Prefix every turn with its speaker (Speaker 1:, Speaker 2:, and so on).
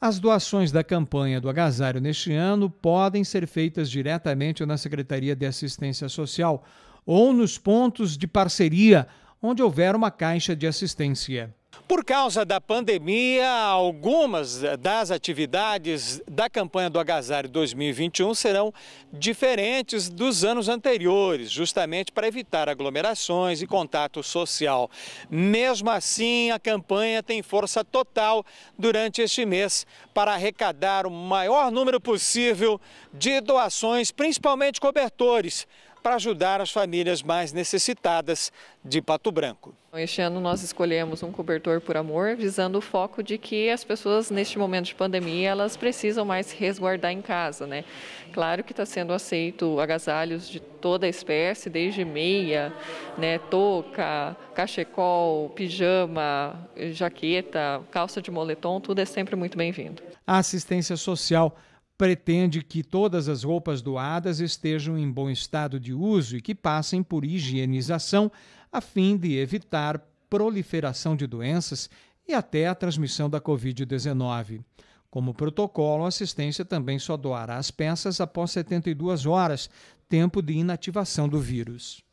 Speaker 1: As doações da campanha do agasalho neste ano podem ser feitas diretamente na Secretaria de Assistência Social ou nos pontos de parceria onde houver uma caixa de assistência. Por causa da pandemia, algumas das atividades da campanha do Agasalho 2021 serão diferentes dos anos anteriores, justamente para evitar aglomerações e contato social. Mesmo assim, a campanha tem força total durante este mês para arrecadar o maior número possível de doações, principalmente cobertores para ajudar as famílias mais necessitadas de Pato Branco.
Speaker 2: Então, este ano nós escolhemos um cobertor por amor, visando o foco de que as pessoas neste momento de pandemia elas precisam mais se resguardar em casa, né? Claro que está sendo aceito agasalhos de toda a espécie, desde meia, né, touca, cachecol, pijama, jaqueta, calça de moletom, tudo é sempre muito bem-vindo.
Speaker 1: A assistência social pretende que todas as roupas doadas estejam em bom estado de uso e que passem por higienização, a fim de evitar proliferação de doenças e até a transmissão da Covid-19. Como protocolo, a assistência também só doará as peças após 72 horas, tempo de inativação do vírus.